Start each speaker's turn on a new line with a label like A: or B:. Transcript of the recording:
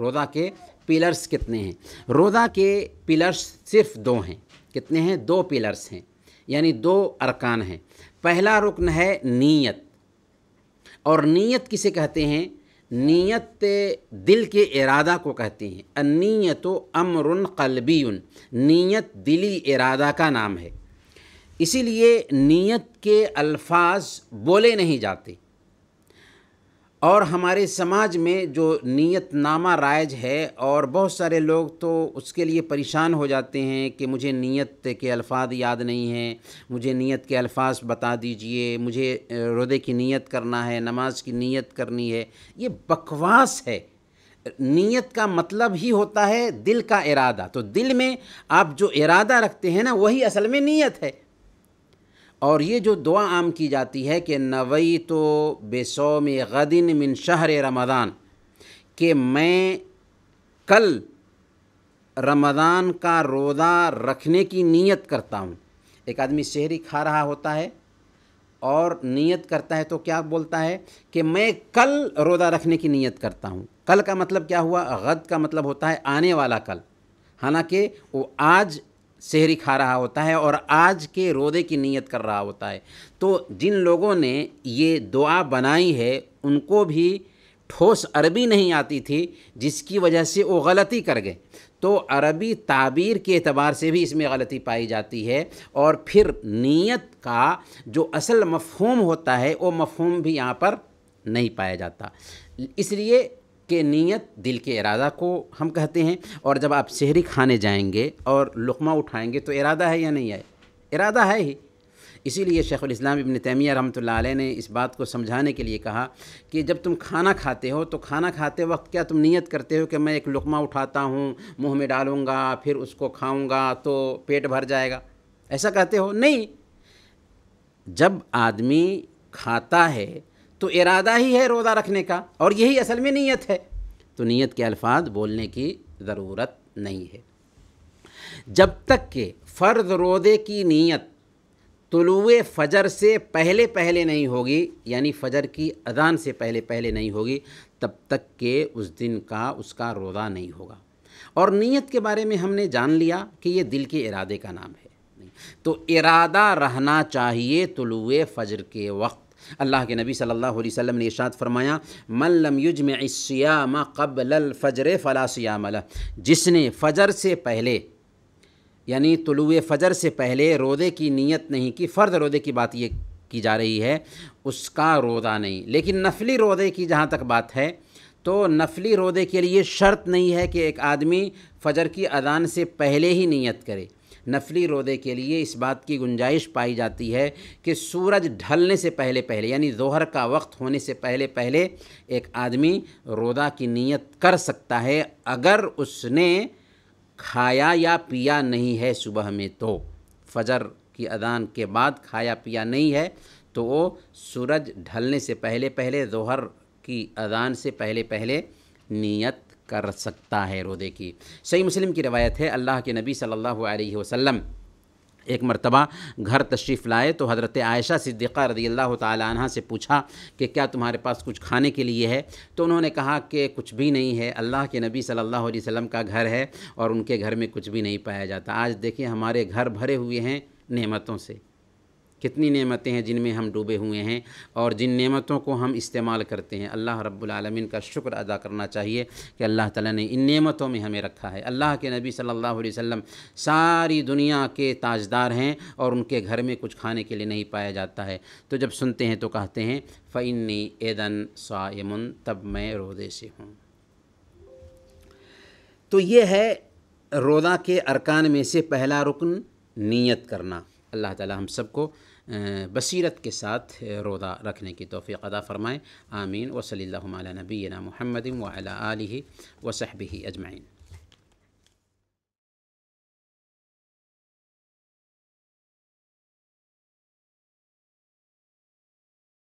A: रोदा के पिलर्स कितने हैं रोदा के पिलर्स सिर्फ दो हैं कितने हैं दो पिलर्स हैं यानी दो अरकान हैं पहला रुकन है नीयत और नीयत किसे कहते हैं नीयत दिल के इरादा को कहते हैं अनियत अमरुन कलबी नीयत दिली इरादा का नाम है इसीलिए नीयत के अल्फाज बोले नहीं जाते और हमारे समाज में जो नीयत नामा राइज है और बहुत सारे लोग तो उसके लिए परेशान हो जाते हैं कि मुझे नीयत के अल्फाज याद नहीं हैं मुझे नीयत के अल्फाज बता दीजिए मुझे रोदे की नीयत करना है नमाज की नीयत करनी है ये बकवास है नीयत का मतलब ही होता है दिल का इरादा तो दिल में आप जो इरादा रखते हैं ना वही असल में नीयत है और ये जो दुआ आम की जाती है कि नवई तो बेसोम गदिन मिन शहर रमदान कि मैं कल रमदान का रोदा रखने की नीयत करता हूँ एक आदमी शहरी खा रहा होता है और नीयत करता है तो क्या बोलता है कि मैं कल रोज़ा रखने की नीयत करता हूँ कल का मतलब क्या हुआ गद का मतलब होता है आने वाला कल हालांकि वो आज शहरी खा रहा होता है और आज के रोदे की नीयत कर रहा होता है तो जिन लोगों ने ये दुआ बनाई है उनको भी ठोस अरबी नहीं आती थी जिसकी वजह से वो गलती कर गए तो अरबी ताबीर के अतबार से भी इसमें गलती पाई जाती है और फिर नीयत का जो असल मफहूम होता है वो मफहूम भी यहाँ पर नहीं पाया जाता इसलिए के नीयत दिल के इरादा को हम कहते हैं और जब आप शहरी खाने जाएंगे और लुकमा उठाएंगे तो इरादा है या नहीं है इरादा है ही इसीलिए शेखुलस्लाम इबन तैमिया रहमत ने इस बात को समझाने के लिए कहा कि जब तुम खाना खाते हो तो खाना खाते वक्त क्या तुम नियत करते हो कि मैं एक लुकमा उठाता हूँ मुँह में डालूँगा फिर उसको खाऊँगा तो पेट भर जाएगा ऐसा कहते हो नहीं जब आदमी खाता है तो इरादा ही है रोज़ा रखने का और यही असल में नीयत है तो नियत के अल्फाज बोलने की ज़रूरत नहीं है जब तक के फ़र्ज रोदे की नीयत तुलुए फ़जर से पहले पहले नहीं होगी यानी फ़जर की अजान से पहले पहले नहीं होगी तब तक के उस दिन का उसका रोज़ा नहीं होगा और नीयत के बारे में हमने जान लिया कि ये दिल के इरादे का नाम है तो इरादा रहना चाहिए तुलुए फ़जर के वक्त अल्लाह के नबी सल्लल्लाहु अलैहि वसल्लम ने इशाद फरमाया लम युजम इसयाम कबल फ़जर फ़लासियामल जिसने फ़जर से पहले यानी तुलुए फ़जर से पहले रोदे की नीयत नहीं की फ़र्द रोदे की बात ये की जा रही है उसका रोदा नहीं लेकिन नफली रोदे की जहाँ तक बात है तो नफली रोदे के लिए शर्त नहीं है कि एक आदमी फ़जर की अदान से पहले ही नीयत करे नफली रोदे के लिए इस बात की गुंजाइश पाई जाती है कि सूरज ढलने से पहले पहले यानी दोहर का वक्त होने से पहले पहले एक आदमी रोदा की नीयत कर सकता है अगर उसने खाया या पिया नहीं है सुबह में तो फजर की अदान के बाद खाया पिया नहीं है तो वो सूरज ढलने से पहले पहले दोहर की अदान से पहले पहले नीयत कर सकता है रोदे की सही मुस्लिम की रवायत है अल्लाह के नबी सल्लल्लाहु अलैहि वसल्लम एक मरतबा घर तशरीफ़ लाए तो हज़रत आयशा सिद्दीक़ा रदी अल्लाह तह से पूछा कि क्या तुम्हारे पास कुछ खाने के लिए है तो उन्होंने कहा कि कुछ भी नहीं है अल्लाह के नबी सल्लल्लाहु अलैहि वसल्लम का घर है और उनके घर में कुछ भी नहीं पाया जाता आज देखिए हमारे घर भरे हुए हैं नेमतों से कितनी नेमतें हैं जिनमें हम डूबे हुए हैं और जिन नेमतों को हम इस्तेमाल करते हैं अल्लाह रब्बुल आलमीन का शुक्र अदा करना चाहिए कि अल्लाह ताला ने इन नेमतों में हमें रखा है अल्लाह के नबी सल्लल्लाहु अलैहि वसल्लम सारी दुनिया के ताजदार हैं और उनके घर में कुछ खाने के लिए नहीं पाया जाता है तो जब सुनते हैं तो कहते हैं फ़ैनी एदन सामन तब मैं रोदे से हूँ तो ये है रोदा के अरकान में से पहला रुकन नीयत करना अल्लाह ताला हम सबको बसीरत के साथ रोदा रखने की तोफ़ी अदा फ़रमाएँ आमीन वसली नबीना महमद वाली ही अजमाइन